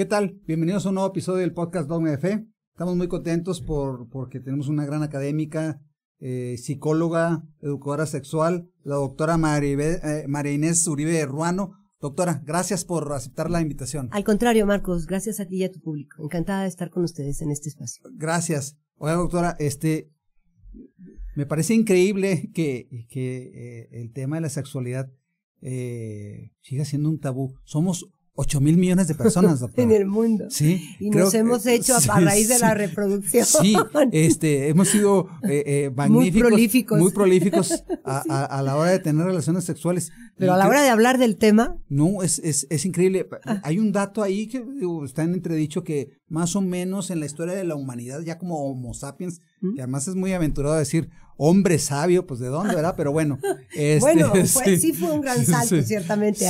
¿Qué tal? Bienvenidos a un nuevo episodio del podcast Dogma de Fe. Estamos muy contentos por, porque tenemos una gran académica, eh, psicóloga, educadora sexual, la doctora eh, María Inés Uribe Ruano. Doctora, gracias por aceptar la invitación. Al contrario, Marcos, gracias a ti y a tu público. Encantada de estar con ustedes en este espacio. Gracias. Oiga, doctora, este, me parece increíble que, eh, el tema de la sexualidad siga siendo un tabú. Somos 8 mil millones de personas, doctor. en el mundo. Sí. Y nos hemos eh, hecho a raíz de la reproducción. Sí, este, hemos sido eh, eh, magníficos. Muy prolíficos. Muy prolíficos a, la hora de tener relaciones sexuales. Pero a la hora de hablar del tema. No, es, es, increíble. Ah. Hay un dato ahí que está en entredicho que más o menos en la historia de la humanidad, ya como Homo sapiens, y además es muy aventurado decir hombre sabio, pues de dónde, ¿verdad? Pero bueno. Este, bueno, sí, fue un gran salto, ciertamente,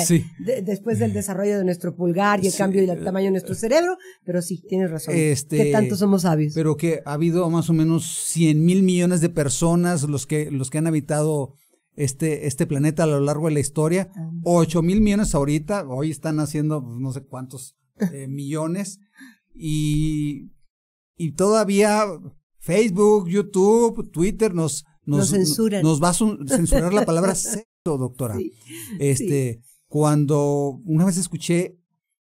después del desarrollo de nuestro pulgar y el cambio del eh, tamaño de nuestro eh, cerebro, pero sí, tienes razón. Este, que tanto somos sabios. Pero que ha habido más o menos 100 mil millones de personas los que, los que han habitado este, este planeta a lo largo de la historia. 8 mil millones ahorita, hoy están haciendo pues, no sé cuántos eh, millones. Y, y todavía Facebook, YouTube, Twitter nos, nos, nos, va a censurar la palabra sexo, doctora. este, Cuando una vez escuché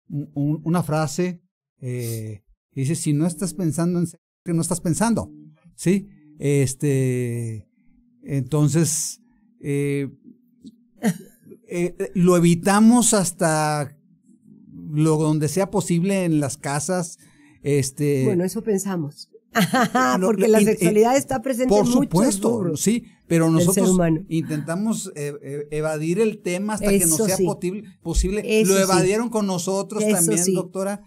una frase, eh, dice, si no estás pensando en sexo, no estás pensando. ¿Sí? Este, entonces, eh, eh, lo evitamos hasta lo donde sea posible en las casas. Este, bueno, eso pensamos porque la eh, sexualidad está presente por en supuesto, sí, pero nosotros intentamos eh, eh, evadir el tema hasta que no sea posible. lo evadieron con nosotros también, doctora.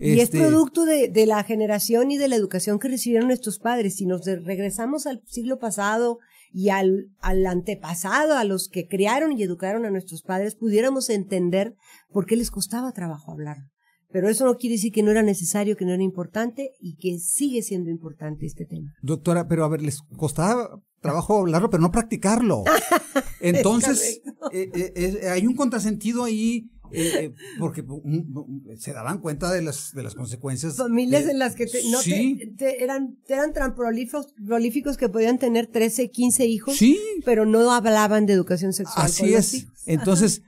Y es este, producto de, la generación y de la educación que recibieron nuestros padres. Si nos regresamos al siglo pasado y al, al antepasado, a los que crearon y educaron a nuestros padres, pudiéramos entender por qué les costaba trabajo hablar pero eso no quiere decir que no era necesario, que no era importante y que sigue siendo importante este tema. Doctora, pero a ver, les costaba trabajo hablarlo, pero no practicarlo. Entonces, eh, eh, hay un contrasentido ahí. Eh, porque mm, mm, se daban cuenta de las, de las consecuencias. Familias en las que no eran, eran tan prolíficos, que podían tener 13, 15 hijos, pero no hablaban de educación sexual. Así es. Entonces,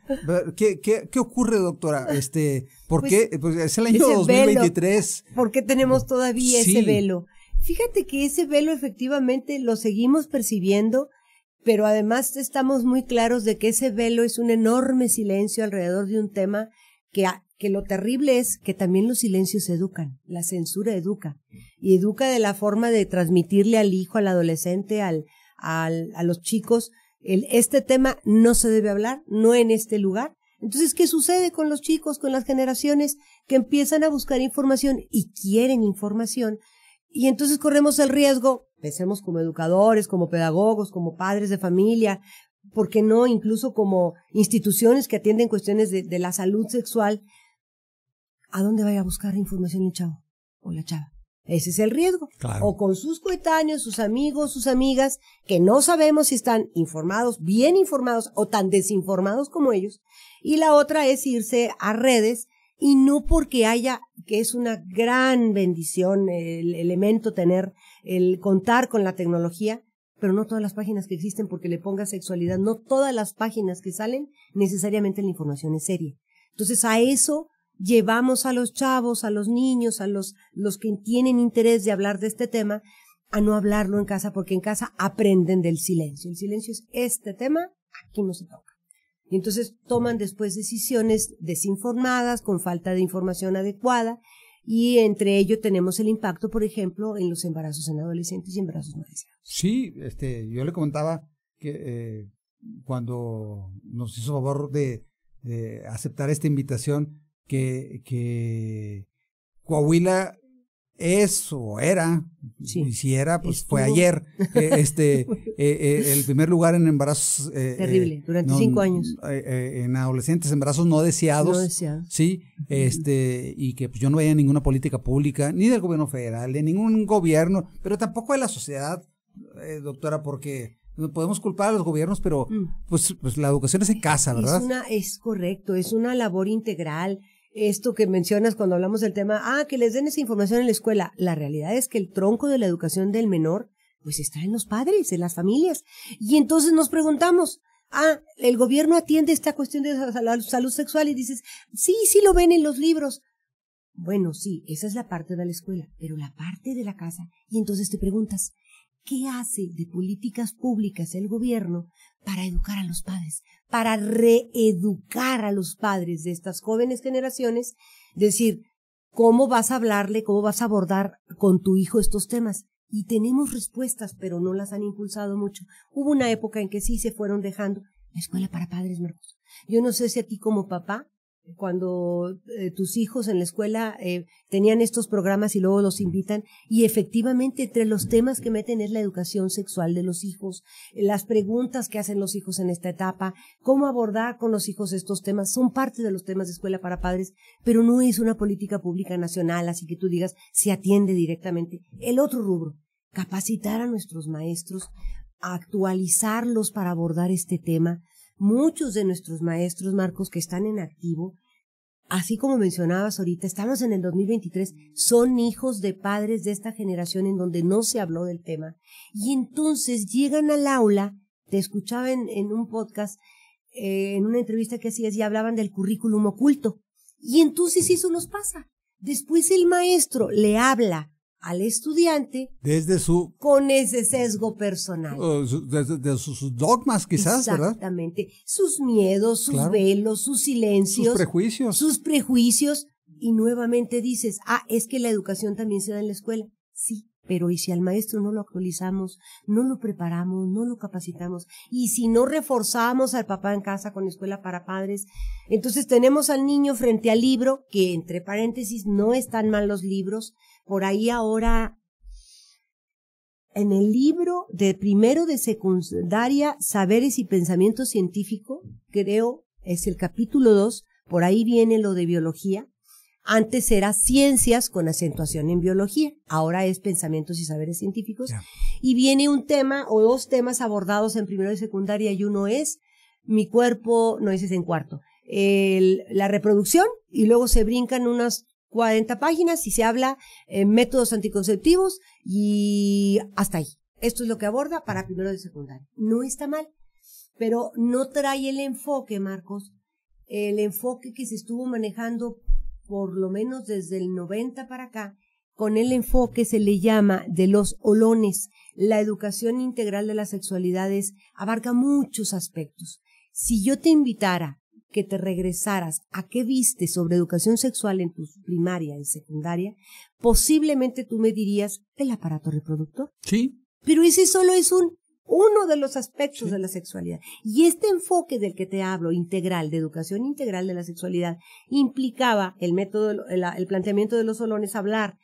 ¿qué, qué, ocurre, doctora? Este, ¿Por pues, qué? Pues, es el año 2023. ¿Por qué tenemos todavía ese velo? Fíjate que ese velo efectivamente lo seguimos percibiendo, pero además estamos muy claros de que ese velo es un enorme silencio alrededor de un tema que, que lo terrible es que también los silencios educan, la censura educa, y educa de la forma de transmitirle al hijo, al adolescente, al, al a los chicos, el, este tema no se debe hablar, no en este lugar, entonces, ¿qué sucede con los chicos, con las generaciones que empiezan a buscar información y quieren información? Y entonces corremos el riesgo, pensemos como educadores, como pedagogos, como padres de familia, ¿por qué no? Incluso como instituciones que atienden cuestiones de, la salud sexual. ¿A dónde vaya a buscar información el chavo o la chava? Ese es el riesgo. O con sus coetáneos, sus amigos, sus amigas, que no sabemos si están informados, bien informados o tan desinformados como ellos. Y la otra es irse a redes y no porque haya, que es una gran bendición el elemento tener, el contar con la tecnología, pero no todas las páginas que existen porque le ponga sexualidad, no todas las páginas que salen necesariamente la información es seria. Entonces a eso llevamos a los chavos, a los niños, a los, los que tienen interés de hablar de este tema, a no hablarlo en casa, porque en casa aprenden del silencio. El silencio es este tema, aquí no se toca. Y entonces toman después decisiones desinformadas, con falta de información adecuada, y entre ello tenemos el impacto, por ejemplo, en los embarazos en adolescentes y embarazos no deseados. Sí, este, yo le comentaba que eh, cuando nos hizo favor de aceptar esta invitación, que, Coahuila es o era, si era, pues fue ayer, eh, este, eh, eh, el primer lugar en embarazos. Terrible, durante cinco años. en adolescentes, embarazos no deseados. No deseados. Sí, este, y que pues, yo no veía ninguna política pública, ni del gobierno federal, de ningún gobierno, pero tampoco de la sociedad, doctora, porque podemos culpar a los gobiernos, pero mm. pues, pues la educación es en casa, ¿verdad? es correcto, es una labor integral esto que mencionas cuando hablamos del tema, ah, que les den esa información en la escuela. La realidad es que el tronco de la educación del menor, pues está en los padres, en las familias. Y entonces nos preguntamos, ah, el gobierno atiende esta cuestión de la salud sexual y dices, sí, sí lo ven en los libros. Bueno, sí, esa es la parte de la escuela, pero la parte de la casa. Y entonces te preguntas, ¿qué hace de políticas públicas el gobierno para educar a los padres, para reeducar a los padres de estas jóvenes generaciones, decir, ¿cómo vas a hablarle, cómo vas a abordar con tu hijo estos temas? Y tenemos respuestas, pero no las han impulsado mucho. Hubo una época en que sí se fueron dejando la escuela para padres, Marcos. Yo no sé si a ti como papá cuando eh, tus hijos en la escuela eh, tenían estos programas y luego los invitan y efectivamente entre los temas que meten es la educación sexual de los hijos, las preguntas que hacen los hijos en esta etapa, cómo abordar con los hijos estos temas, son parte de los temas de escuela para padres, pero no es una política pública nacional, así que tú digas se atiende directamente. El otro rubro, capacitar a nuestros maestros, actualizarlos para abordar este tema. Muchos de nuestros maestros, Marcos, que están en activo, así como mencionabas ahorita, estamos en el 2023, son hijos de padres de esta generación en donde no se habló del tema. Y entonces llegan al aula, te escuchaba en, un podcast, eh, en una entrevista que hacías y hablaban del currículum oculto. Y entonces eso nos pasa. Después el maestro le habla al estudiante desde su con ese sesgo personal oh, desde, de sus dogmas quizás exactamente sus miedos sus velos sus silencios sus prejuicios sus prejuicios y nuevamente dices ah es que la educación también se da en la escuela sí pero y si al maestro no lo actualizamos no lo preparamos no lo capacitamos y si no reforzamos al papá en casa con escuela para padres entonces tenemos al niño frente al libro que entre paréntesis no están mal los libros por ahí ahora en el libro de primero de secundaria, Saberes y Pensamiento Científico, creo, es el capítulo 2, por ahí viene lo de biología. Antes era ciencias con acentuación en biología, ahora es pensamientos y saberes científicos. Y viene un tema o dos temas abordados en primero de secundaria y uno es mi cuerpo, no ese es en cuarto, la reproducción y luego se brincan unas 40 páginas y se habla eh, métodos anticonceptivos y hasta ahí. Esto es lo que aborda para primero de secundaria. No está mal, pero no trae el enfoque, Marcos, el enfoque que se estuvo manejando por lo menos desde el 90 para acá, con el enfoque se le llama de los olones. La educación integral de las sexualidades abarca muchos aspectos. Si yo te invitara que te regresaras a qué viste sobre educación sexual en tu primaria, y secundaria, posiblemente tú me dirías el aparato reproductor. Sí. Pero ese solo es un uno de los aspectos de la sexualidad. Y este enfoque del que te hablo, integral, de educación integral de la sexualidad, implicaba el método, el planteamiento de los solones, hablar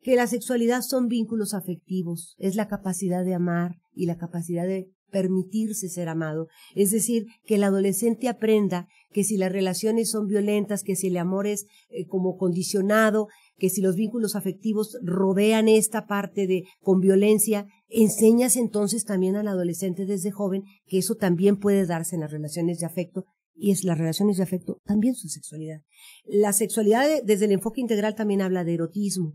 que la sexualidad son vínculos afectivos, es la capacidad de amar y la capacidad de permitirse ser amado. Es decir, que el adolescente aprenda que si las relaciones son violentas, que si el amor es eh, como condicionado, que si los vínculos afectivos rodean esta parte de con violencia, enseñas entonces también al adolescente desde joven que eso también puede darse en las relaciones de afecto y es las relaciones de afecto también su sexualidad. La sexualidad eh, desde el enfoque integral también habla de erotismo.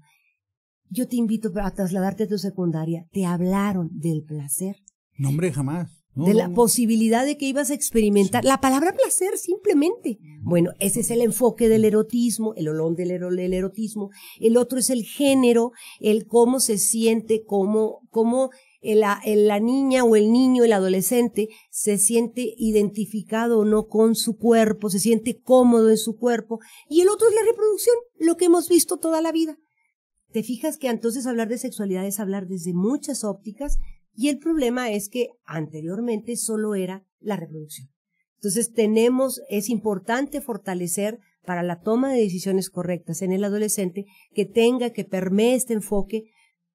Yo te invito a trasladarte a tu secundaria. Te hablaron del placer. No, hombre, jamás de la mm. posibilidad de que ibas a experimentar la palabra placer simplemente. Bueno, ese es el enfoque del erotismo, el olón del, erotismo. El otro es el género, el cómo se siente, cómo, cómo la niña o el niño, el adolescente, se siente identificado o no con su cuerpo, se siente cómodo en su cuerpo. Y el otro es la reproducción, lo que hemos visto toda la vida. Te fijas que entonces hablar de sexualidad es hablar desde muchas ópticas, y el problema es que anteriormente solo era la reproducción. Entonces tenemos, es importante fortalecer para la toma de decisiones correctas en el adolescente que tenga, que permee este enfoque,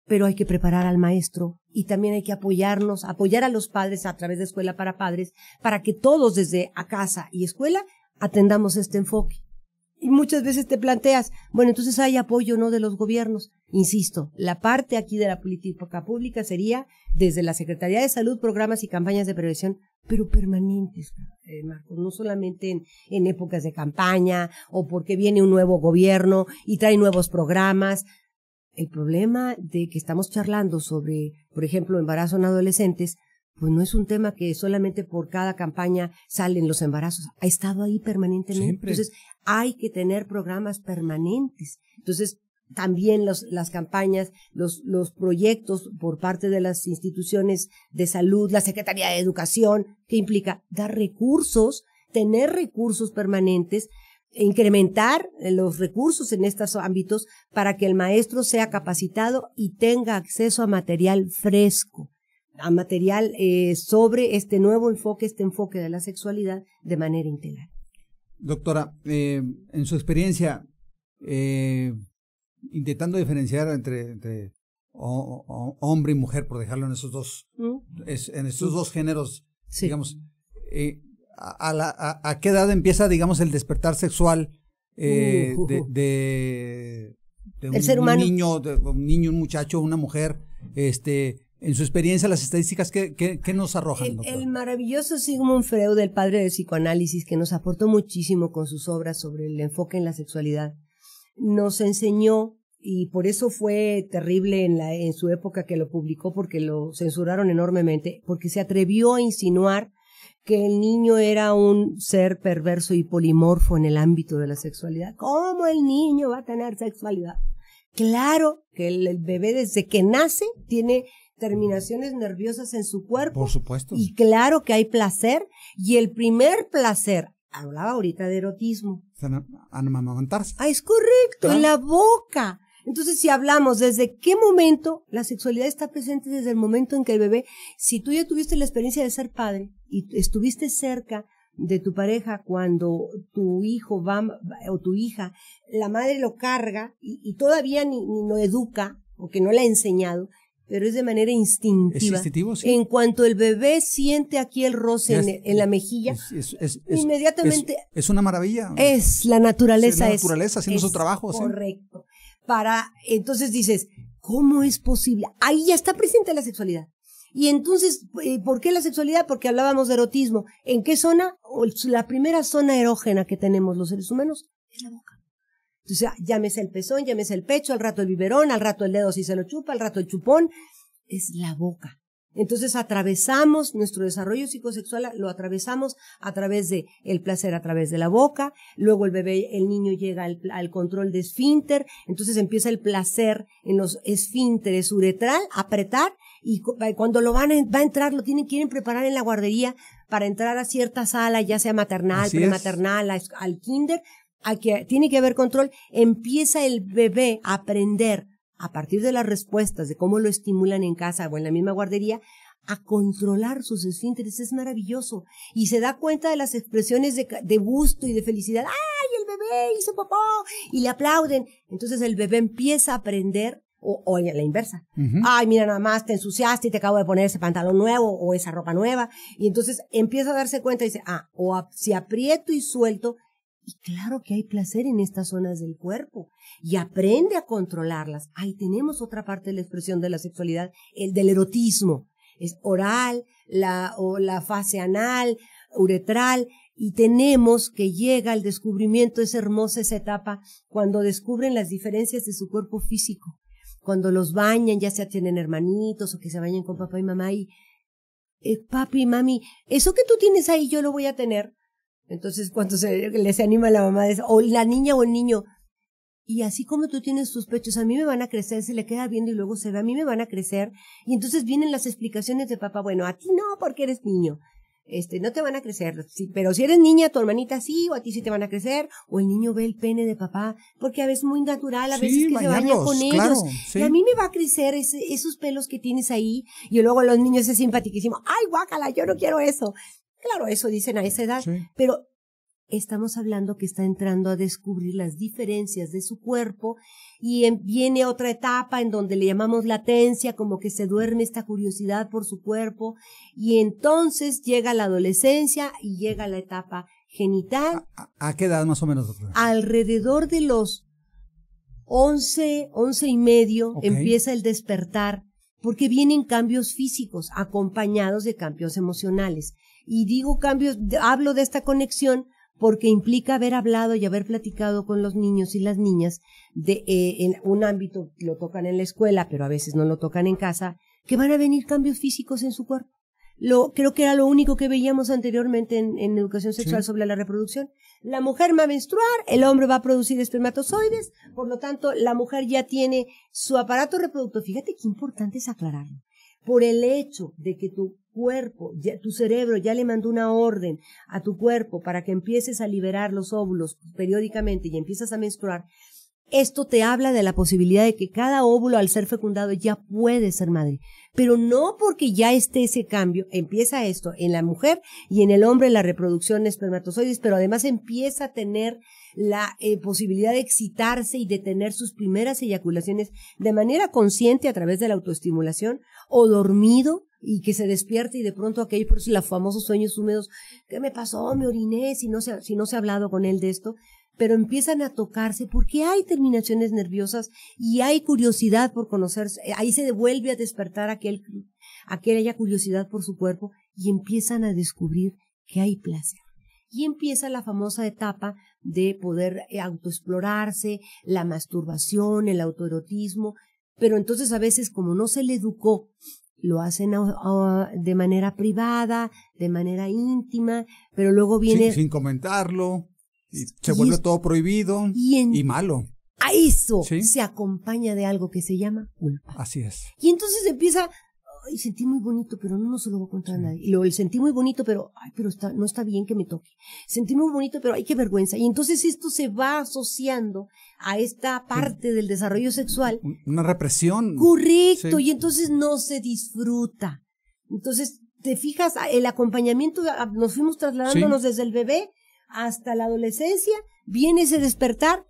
pero hay que preparar al maestro y también hay que apoyarnos, apoyar a los padres a través de Escuela para Padres, para que todos desde a casa y escuela atendamos este enfoque. Y muchas veces te planteas, bueno, entonces hay apoyo no de los gobiernos. Insisto, la parte aquí de la política pública sería desde la Secretaría de Salud, programas y campañas de prevención, pero permanentes, eh, Marcos, no solamente en épocas de campaña o porque viene un nuevo gobierno y trae nuevos programas. El problema de que estamos charlando sobre, por ejemplo, embarazo en adolescentes, pues no es un tema que solamente por cada campaña salen los embarazos, ha estado ahí permanentemente. Entonces, hay que tener programas permanentes. Entonces, también las campañas, los, proyectos por parte de las instituciones de salud, la Secretaría de Educación, que implica dar recursos, tener recursos permanentes, incrementar eh, los recursos en estos ámbitos para que el maestro sea capacitado y tenga acceso a material fresco a material eh, sobre este nuevo enfoque, este enfoque de la sexualidad de manera integral. Doctora, eh, en su experiencia, eh, intentando diferenciar entre, hombre y mujer, por dejarlo en esos dos, mm. en esos dos géneros, digamos, a, qué edad empieza, digamos, el despertar sexual uh, de, un, niño, un niño, un muchacho, una mujer, este, en su experiencia, las estadísticas, ¿qué, nos arrojan? El, maravilloso Sigmund Freud, el padre del psicoanálisis, que nos aportó muchísimo con sus obras sobre el enfoque en la sexualidad, nos enseñó, y por eso fue terrible en, la, en su época que lo publicó, porque lo censuraron enormemente, porque se atrevió a insinuar que el niño era un ser perverso y polimorfo en el ámbito de la sexualidad. ¿Cómo el niño va a tener sexualidad? Claro que el bebé desde que nace tiene terminaciones nerviosas en su cuerpo. Por supuesto. Y claro que hay placer. Y el primer placer, hablaba ahorita de erotismo. Ah, es correcto, en la boca. Entonces, si hablamos desde qué momento la sexualidad está presente desde el momento en que el bebé, si tú ya tuviste la experiencia de ser padre y estuviste cerca de tu pareja cuando tu hijo va o tu hija, la madre lo carga y, todavía ni, ni lo educa o que no le ha enseñado, pero es de manera instintiva. ¿Es instintivo? Sí. En cuanto el bebé siente aquí el roce en, la mejilla, inmediatamente... Es, una maravilla. Es la naturaleza. Es la naturaleza haciendo su trabajo. Correcto. Para, entonces dices, ¿cómo es posible? Ahí ya está presente la sexualidad. Y entonces, eh, ¿por qué la sexualidad? Porque hablábamos de erotismo. ¿En qué zona? La primera zona erógena que tenemos los seres humanos es la boca. Entonces, ah, llámese el pezón, llámese el pecho, al rato el biberón, al rato el dedo si se lo chupa, al rato el chupón. Es la boca. Entonces atravesamos nuestro desarrollo psicosexual, lo atravesamos a través de el placer, a través de la boca, luego el bebé, el niño llega al, control de esfínter, entonces empieza el placer en los esfínteres uretral, apretar, y eh, cuando lo van a, va a entrar, lo tienen, quieren preparar en la guardería para entrar a cierta sala, ya sea maternal, prematernal, al kinder, a que tiene que haber control, empieza el bebé a aprender a partir de las respuestas, de cómo lo estimulan en casa o en la misma guardería, a controlar sus esfínteres. Es maravilloso. Y se da cuenta de las expresiones de, gusto y de felicidad. ¡Ay, el bebé hizo papá Y le aplauden. Entonces el bebé empieza a aprender o, o, la inversa. Ay, mira, nada más te ensuciaste y te acabo de poner ese pantalón nuevo o esa ropa nueva. Y entonces empieza a darse cuenta y dice, ah, o si aprieto y suelto, y claro que hay placer en estas zonas del cuerpo y aprende a controlarlas. Ahí tenemos otra parte de la expresión de la sexualidad, el del erotismo. Es oral, la, o la fase anal, uretral, y tenemos que llega al descubrimiento, es hermosa esa etapa, cuando descubren las diferencias de su cuerpo físico, cuando los bañan, ya sea tienen hermanitos o que se bañen con papá y mamá y eh, papi mami, eso que tú tienes ahí yo lo voy a tener, entonces, cuando se, les anima la mamá, o la niña o el niño, y así como tú tienes sus pechos, a mí me van a crecer, se le queda viendo y luego se ve, a mí me van a crecer. Y entonces vienen las explicaciones de papá, bueno, a ti no, porque eres niño. Este, no te van a crecer, pero si eres niña, tu hermanita sí, o a ti sí te van a crecer, o el niño ve el pene de papá, porque a veces muy natural, a veces que se baña con ellos. Y a mí me va a crecer esos pelos que tienes ahí, y luego los niños es simpaticísimo, ay, guácala, yo no quiero eso. Claro, eso dicen a esa edad, pero estamos hablando que está entrando a descubrir las diferencias de su cuerpo y viene otra etapa en donde le llamamos latencia, como que se duerme esta curiosidad por su cuerpo y entonces llega la adolescencia y llega la etapa genital. ¿A, qué edad más o menos? Alrededor de los once, once y medio empieza el despertar porque vienen cambios físicos acompañados de cambios emocionales. Y digo cambios, hablo de esta conexión porque implica haber hablado y haber platicado con los niños y las niñas de eh, en un ámbito lo tocan en la escuela, pero a veces no lo tocan en casa, que van a venir cambios físicos en su cuerpo. Lo, creo que era lo único que veíamos anteriormente en, educación sexual sobre la reproducción. La mujer va a menstruar, el hombre va a producir espermatozoides, por lo tanto, la mujer ya tiene su aparato reproductor. Fíjate qué importante es aclararlo. Por el hecho de que tú cuerpo, tu cerebro ya le mandó una orden a tu cuerpo para que empieces a liberar los óvulos periódicamente y empiezas a menstruar, esto te habla de la posibilidad de que cada óvulo al ser fecundado ya puede ser madre. Pero no porque ya esté ese cambio, empieza esto en la mujer y en el hombre la reproducción de espermatozoides, pero además empieza a tener la eh, posibilidad de excitarse y de tener sus primeras eyaculaciones de manera consciente a través de la autoestimulación o dormido y que se despierte y de pronto aquel por eso los famosos sueños húmedos, ¿qué me pasó? Me oriné, si no, se, si no se ha hablado con él de esto, pero empiezan a tocarse porque hay terminaciones nerviosas y hay curiosidad por conocerse, eh, ahí se devuelve a despertar aquel, aquella curiosidad por su cuerpo y empiezan a descubrir que hay placer. Y empieza la famosa etapa de poder eh, autoexplorarse, la masturbación, el autoerotismo, pero entonces a veces como no se le educó lo hacen de manera privada, de manera íntima, pero luego viene... Sin, comentarlo, y se vuelve todo prohibido y, malo. A eso se acompaña de algo que se llama culpa. Así es. Y entonces empieza ay, sentí muy bonito, pero no, no se lo voy a contar a nadie. Y luego, el sentí muy bonito, pero, ay, pero no está bien que me toque. Sentí muy bonito, pero ay, qué vergüenza. Y entonces esto se va asociando a esta parte del desarrollo sexual. Una represión. Correcto, y entonces no se disfruta. Entonces, te fijas, ah, el acompañamiento, ah, nos fuimos trasladándonos desde el bebé hasta la adolescencia, viene ese despertar,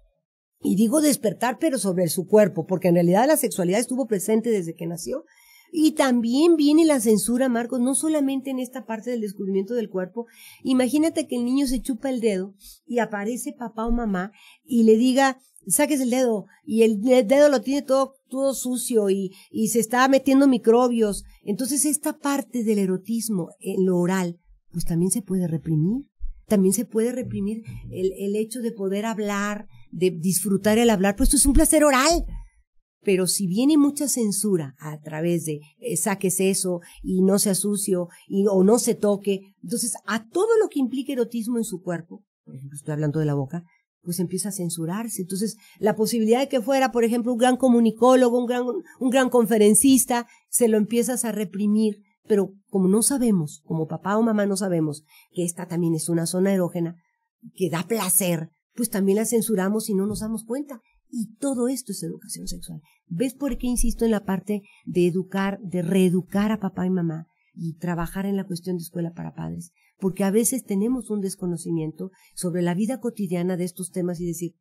y digo despertar, pero sobre su cuerpo, porque en realidad la sexualidad estuvo presente desde que nació, y también viene la censura, Marcos, no solamente en esta parte del descubrimiento del cuerpo. Imagínate que el niño se chupa el dedo y aparece papá o mamá y le diga, saques el dedo y el dedo lo tiene todo, todo sucio y, y se está metiendo microbios. Entonces esta parte del erotismo, en lo oral, pues también se puede reprimir. También se puede reprimir el, el hecho de poder hablar, de disfrutar el hablar, pues esto es un placer oral. Pero si viene mucha censura a través de eh, saques eso y no sea sucio y, o no se toque, entonces a todo lo que implique erotismo en su cuerpo, por ejemplo, estoy hablando de la boca, pues empieza a censurarse. Entonces, la posibilidad de que fuera, por ejemplo, un gran comunicólogo, un gran, un gran conferencista, se lo empiezas a reprimir. Pero como no sabemos, como papá o mamá no sabemos que esta también es una zona erógena que da placer, pues también la censuramos y no nos damos cuenta. Y todo esto es educación sexual. ¿Ves por qué insisto en la parte de educar, de reeducar a papá y mamá y trabajar en la cuestión de escuela para padres? Porque a veces tenemos un desconocimiento sobre la vida cotidiana de estos temas y decir,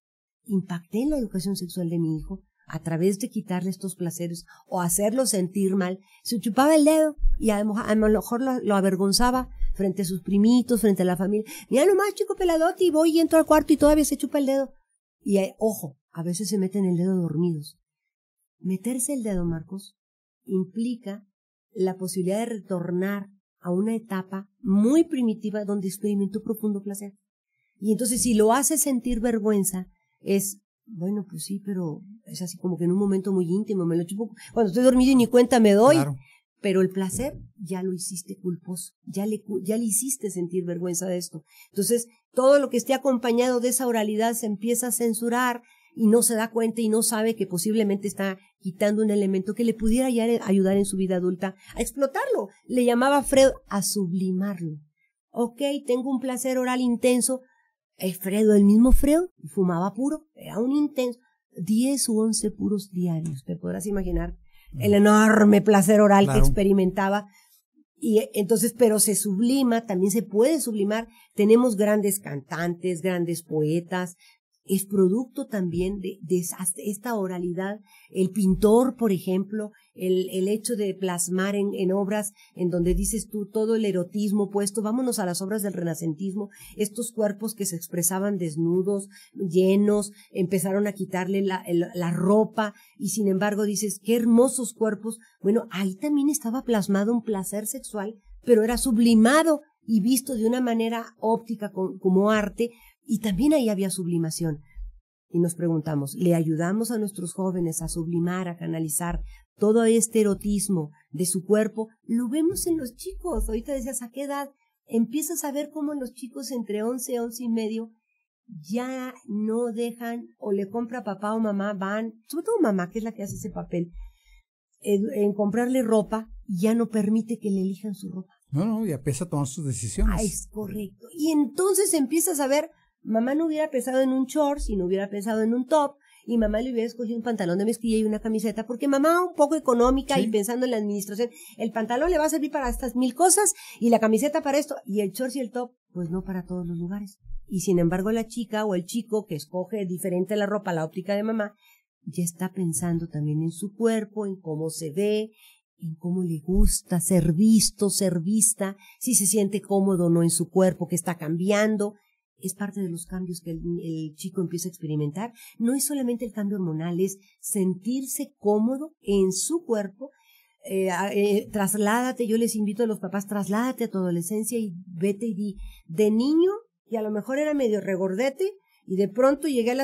impacté en la educación sexual de mi hijo a través de quitarle estos placeres o hacerlo sentir mal. Se chupaba el dedo y a lo mejor lo, avergonzaba frente a sus primitos, frente a la familia. Mira nomás, chico peladote, y voy y entro al cuarto y todavía se chupa el dedo. Y eh, ojo, a veces se meten el dedo dormidos. Meterse el dedo, Marcos, implica la posibilidad de retornar a una etapa muy primitiva donde experimentó profundo placer. Y entonces si lo hace sentir vergüenza, es, bueno, pues sí, pero es así como que en un momento muy íntimo, me lo cuando estoy dormido y ni cuenta me doy. Pero el placer ya lo hiciste culposo, ya le, ya le hiciste sentir vergüenza de esto. Entonces, todo lo que esté acompañado de esa oralidad se empieza a censurar, y no se da cuenta y no sabe que posiblemente está quitando un elemento que le pudiera ayudar en su vida adulta a explotarlo. Le llamaba Fred a sublimarlo. Ok, tengo un placer oral intenso. es eh, Fredo, el mismo Fredo fumaba puro, era un intenso. 10 u 11 puros diarios, te podrás imaginar mm. el enorme placer oral que experimentaba. Y eh, entonces, pero se sublima, también se puede sublimar. Tenemos grandes cantantes, grandes poetas, es producto también de, esta oralidad. El pintor, por ejemplo, el, hecho de plasmar en, obras en donde dices tú todo el erotismo puesto, vámonos a las obras del renacentismo, estos cuerpos que se expresaban desnudos, llenos, empezaron a quitarle la, la ropa y sin embargo dices, qué hermosos cuerpos. Bueno, ahí también estaba plasmado un placer sexual, pero era sublimado y visto de una manera óptica como arte y también ahí había sublimación. Y nos preguntamos, ¿le ayudamos a nuestros jóvenes a sublimar, a canalizar todo este erotismo de su cuerpo? Lo vemos en los chicos. Ahorita decías, ¿a qué edad? Empiezas a ver cómo los chicos entre 11, 11 y medio ya no dejan o le compra papá o mamá, van, sobre todo mamá, que es la que hace ese papel, en, comprarle ropa, ya no permite que le elijan su ropa. No, no, ya empieza a tomar sus decisiones. Ah, es correcto. Y entonces empiezas a ver Mamá no hubiera pensado en un shorts y no hubiera pensado en un top y mamá le hubiera escogido un pantalón de mezquilla y una camiseta, porque mamá un poco económica y pensando en la administración, el pantalón le va a servir para estas mil cosas y la camiseta para esto y el shorts y el top, pues no para todos los lugares. Y sin embargo la chica o el chico que escoge diferente la ropa, la óptica de mamá, ya está pensando también en su cuerpo, en cómo se ve, en cómo le gusta ser visto, ser vista, si se siente cómodo o no en su cuerpo que está cambiando, es parte de los cambios que el, chico empieza a experimentar. No es solamente el cambio hormonal, es sentirse cómodo en su cuerpo. Eh, eh, trasládate, yo les invito a los papás, trasládate a tu adolescencia y vete y di, de niño, y a lo mejor era medio regordete, y de pronto llegué a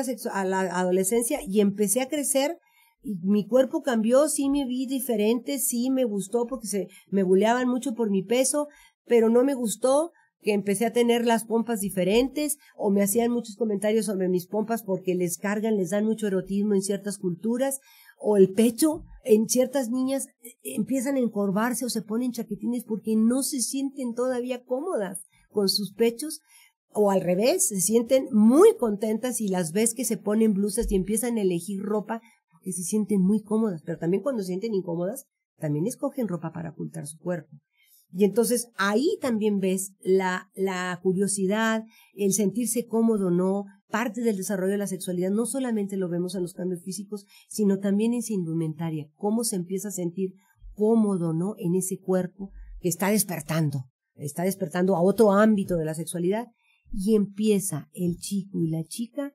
la, adolescencia y empecé a crecer y mi cuerpo cambió, sí me vi diferente, sí me gustó porque se me buleaban mucho por mi peso, pero no me gustó que empecé a tener las pompas diferentes o me hacían muchos comentarios sobre mis pompas porque les cargan, les dan mucho erotismo en ciertas culturas o el pecho en ciertas niñas eh, empiezan a encorvarse o se ponen chaquetines porque no se sienten todavía cómodas con sus pechos o al revés, se sienten muy contentas y las ves que se ponen blusas y empiezan a elegir ropa porque se sienten muy cómodas, pero también cuando se sienten incómodas, también escogen ropa para ocultar su cuerpo. Y entonces ahí también ves la, curiosidad, el sentirse cómodo no, parte del desarrollo de la sexualidad. No solamente lo vemos en los cambios físicos, sino también en su indumentaria, cómo se empieza a sentir cómodo no en ese cuerpo que está despertando, está despertando a otro ámbito de la sexualidad. Y empieza el chico y la chica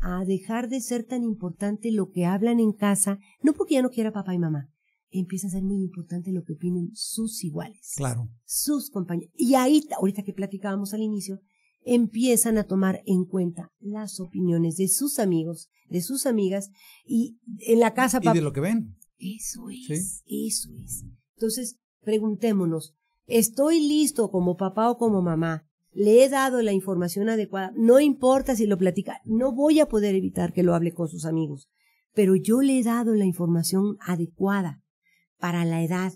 a dejar de ser tan importante lo que hablan en casa, no porque ya no quiera papá y mamá, empieza a ser muy importante lo que opinen sus iguales. Claro. Sus compañeros. Y ahí, ahorita que platicábamos al inicio, empiezan a tomar en cuenta las opiniones de sus amigos, de sus amigas y en la casa. Y de lo que ven. Eso es, eso es. Entonces, preguntémonos, ¿estoy listo como papá o como mamá? ¿Le he dado la información adecuada? No importa si lo platica, no voy a poder evitar que lo hable con sus amigos, pero yo le he dado la información adecuada para la edad.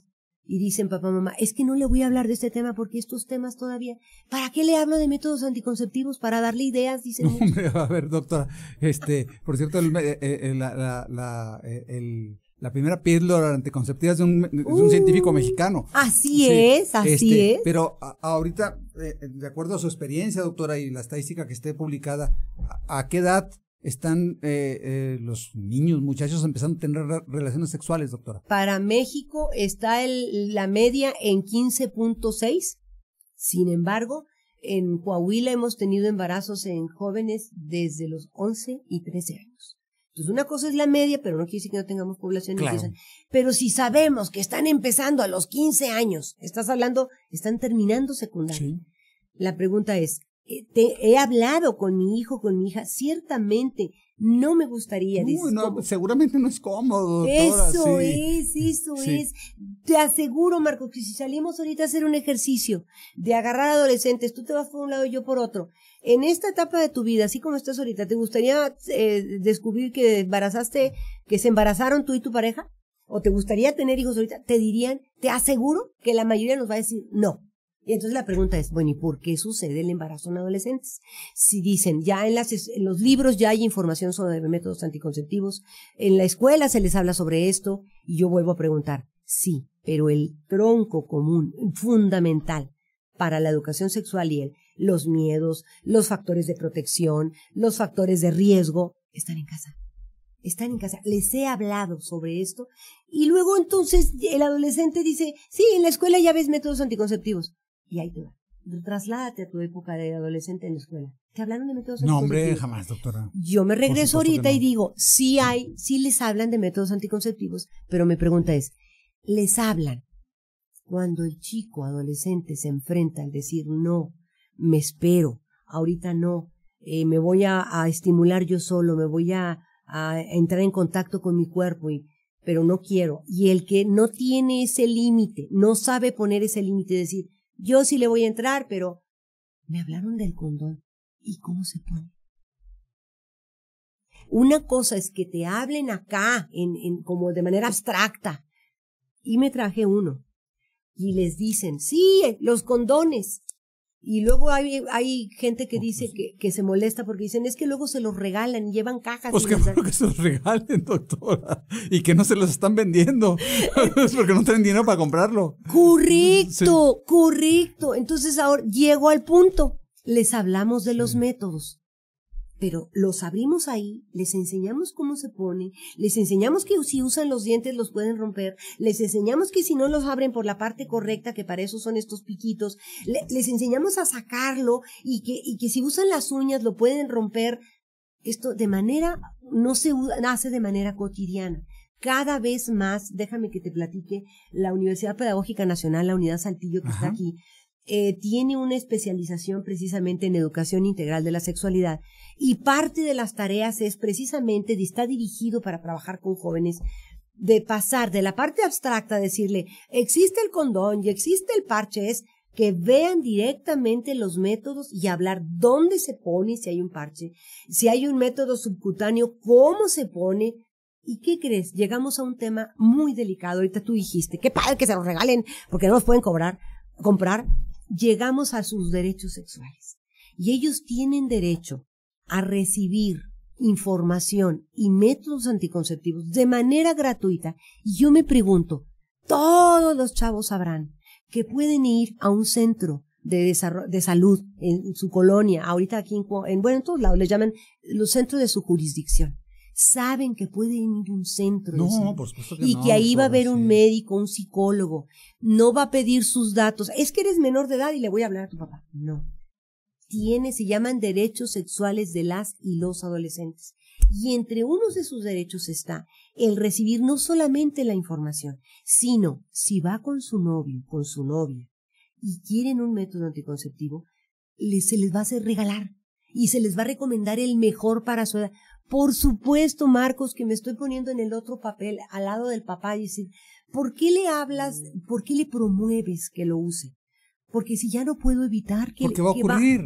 Y dicen papá, mamá, es que no le voy a hablar de este tema porque estos temas todavía. ¿Para qué le hablo de métodos anticonceptivos? Para darle ideas, dicen. a ver, doctora, este, por cierto, eh, eh, la, la, eh, el la primera píldora anticonceptiva es de un, científico uh, mexicano. Así es, así este, es. Pero ahorita, de acuerdo a su experiencia, doctora, y la estadística que esté publicada, a qué edad están eh, eh, los niños, muchachos empezando a tener relaciones sexuales, doctora? Para México está la media en 15.6. Sin embargo, en Coahuila hemos tenido embarazos en jóvenes desde los 11 y 13 años. Entonces, una cosa es la media, pero no quiere decir que no tengamos población. Pero si sabemos que están empezando a los 15 años, estás hablando, están terminando secundaria. La pregunta es, eh, he hablado con mi hijo, con mi hija, ciertamente no me gustaría. no, seguramente no es cómodo. eso es, eso es. Te aseguro, Marco, que si salimos ahorita a hacer un ejercicio de agarrar adolescentes, tú te vas por un lado y yo por otro. En esta etapa de tu vida, así como estás ahorita, ¿te gustaría eh, descubrir que embarazaste, que se embarazaron tú y tu pareja? ¿O te gustaría tener hijos ahorita? Te dirían, te aseguro que la mayoría nos va a decir no. Y entonces la pregunta es, bueno, ¿y por qué sucede el embarazo en adolescentes? Si dicen, ya en, los libros ya hay información sobre métodos anticonceptivos, en la escuela se les habla sobre esto, y yo vuelvo a preguntar, sí, pero el tronco común, fundamental para la educación sexual y el, los miedos, los factores de protección, los factores de riesgo, están en casa. Están en casa. Les he hablado sobre esto. Y luego entonces el adolescente dice, sí, en la escuela ya ves métodos anticonceptivos y ahí te va. Trasládate a tu época de adolescente en la escuela. ¿Te hablaron de métodos anticonceptivos? No, hombre, jamás, doctora. Yo me regreso ahorita y digo, sí hay, sí les hablan de métodos anticonceptivos, pero mi pregunta es, ¿les hablan cuando el chico adolescente se enfrenta al decir, no, me espero, ahorita no, eh, me voy a, estimular yo solo, me voy a, a, entrar en contacto con mi cuerpo, y, pero no quiero. Y el que no tiene ese límite, no sabe poner ese límite, decir, yo sí le voy a entrar, pero me hablaron del condón. ¿Y cómo se pone? Una cosa es que te hablen acá, en, como de manera abstracta. Y me traje uno. Y les dicen, sí, eh, los condones. Y luego hay, hay gente que oh, dice pues que, que, se molesta porque dicen, es que luego se los regalan, llevan cajas. Pues que que se los regalen, doctora. Y que no se los están vendiendo. es porque no tienen dinero para comprarlo. Correcto, correcto. Entonces ahora llego al punto. Les hablamos de los métodos pero los abrimos ahí, les enseñamos cómo se pone, les enseñamos que si usan los dientes los pueden romper, les enseñamos que si no los abren por la parte correcta, que para eso son estos piquitos, les enseñamos a sacarlo y que, y que si usan las uñas lo pueden romper. Esto de manera, no se hace de manera cotidiana. Cada vez más, déjame que te platique, la Universidad Pedagógica Nacional, la Unidad Saltillo que está aquí, eh, tiene una especialización precisamente en educación integral de la sexualidad y parte de las tareas es precisamente, está dirigido para trabajar con jóvenes de pasar de la parte abstracta, decirle, existe el condón y existe el parche, es que vean directamente los métodos y hablar dónde se pone si hay un parche, si hay un método subcutáneo, cómo se pone. ¿Y qué crees? Llegamos a un tema muy delicado. Ahorita tú dijiste, qué padre que se los regalen porque no los pueden cobrar, comprar, llegamos a sus derechos sexuales. Y ellos tienen derecho a recibir información y métodos anticonceptivos de manera gratuita. Y yo me pregunto, todos los chavos sabrán que pueden ir a un centro de, de salud en su colonia, ahorita aquí en, bueno, en todos lados le llaman los centros de su jurisdicción saben que pueden ir a un centro. Y que ahí va a haber un médico, un psicólogo. No va a pedir sus datos. Es que eres menor de edad y le voy a hablar a tu papá. No. Tiene, se llaman derechos sexuales de las y los adolescentes. Y entre unos de sus derechos está el recibir no solamente la información, sino si va con su novio, con su novia, y quieren un método anticonceptivo, se les va a hacer regalar y se les va a recomendar el mejor para su edad. Por supuesto, Marcos, que me estoy poniendo en el otro papel, al lado del papá, y decir, ¿por qué le hablas, mm. por qué le promueves que lo use? Porque si ya no puedo evitar que... Porque va a ocurrir.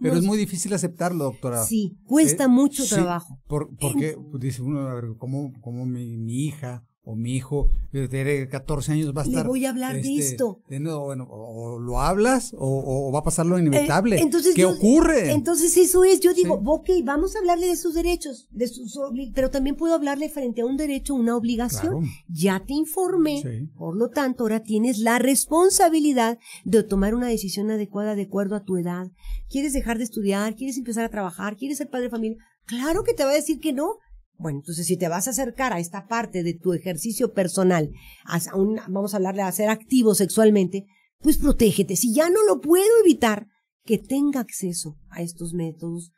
Pero es muy difícil aceptarlo, doctora. Sí, cuesta eh, mucho trabajo. Por, qué? Pues, dice uno, a ver, ¿cómo, cómo mi hija o mi hijo eh, de 14 años va a estar... Le voy a hablar de este, esto. bueno, o lo hablas o, va a pasar lo eh, inevitable. entonces ¿Qué ocurre? Entonces eso es, yo digo, ok, vamos a hablarle de sus derechos, de sus pero también puedo hablarle frente a un derecho, una obligación. Ya te informé, por lo tanto, ahora tienes la responsabilidad de tomar una decisión adecuada de acuerdo a tu edad. ¿Quieres dejar de estudiar? ¿Quieres empezar a trabajar? ¿Quieres ser padre de familia? Claro que te va a decir que no, bueno, entonces si te vas a acercar a esta parte de tu ejercicio personal, vamos a hablarle a ser activo sexualmente, pues protégete. Si ya no lo puedo evitar, que tenga acceso a estos métodos.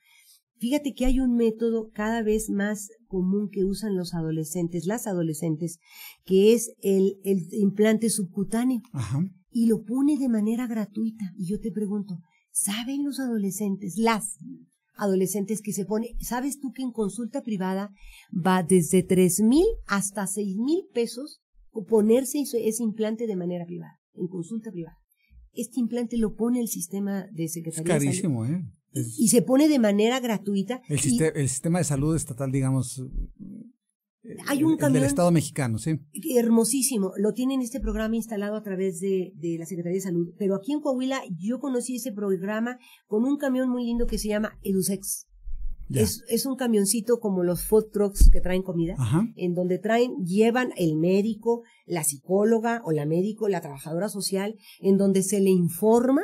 Fíjate que hay un método cada vez más común que usan los adolescentes, las adolescentes, que es el, el implante subcutáneo. Y lo pone de manera gratuita. Y yo te pregunto, ¿saben los adolescentes, las adolescentes que se pone, ¿sabes tú que en consulta privada va desde tres mil hasta seis mil pesos ponerse ese implante de manera privada, en consulta privada? Este implante lo pone el sistema de Secretaría es carísimo, ¿eh? Y se pone de manera gratuita. El, el sistema de salud estatal, digamos, hay un camión. del Estado mexicano, sí. Hermosísimo. Lo tienen este programa instalado a través de, de, la Secretaría de Salud. Pero aquí en Coahuila yo conocí ese programa con un camión muy lindo que se llama Edusex. Es, un camioncito como los food trucks que traen comida, en donde traen, llevan el médico, la psicóloga o la médico, la trabajadora social, en donde se le informa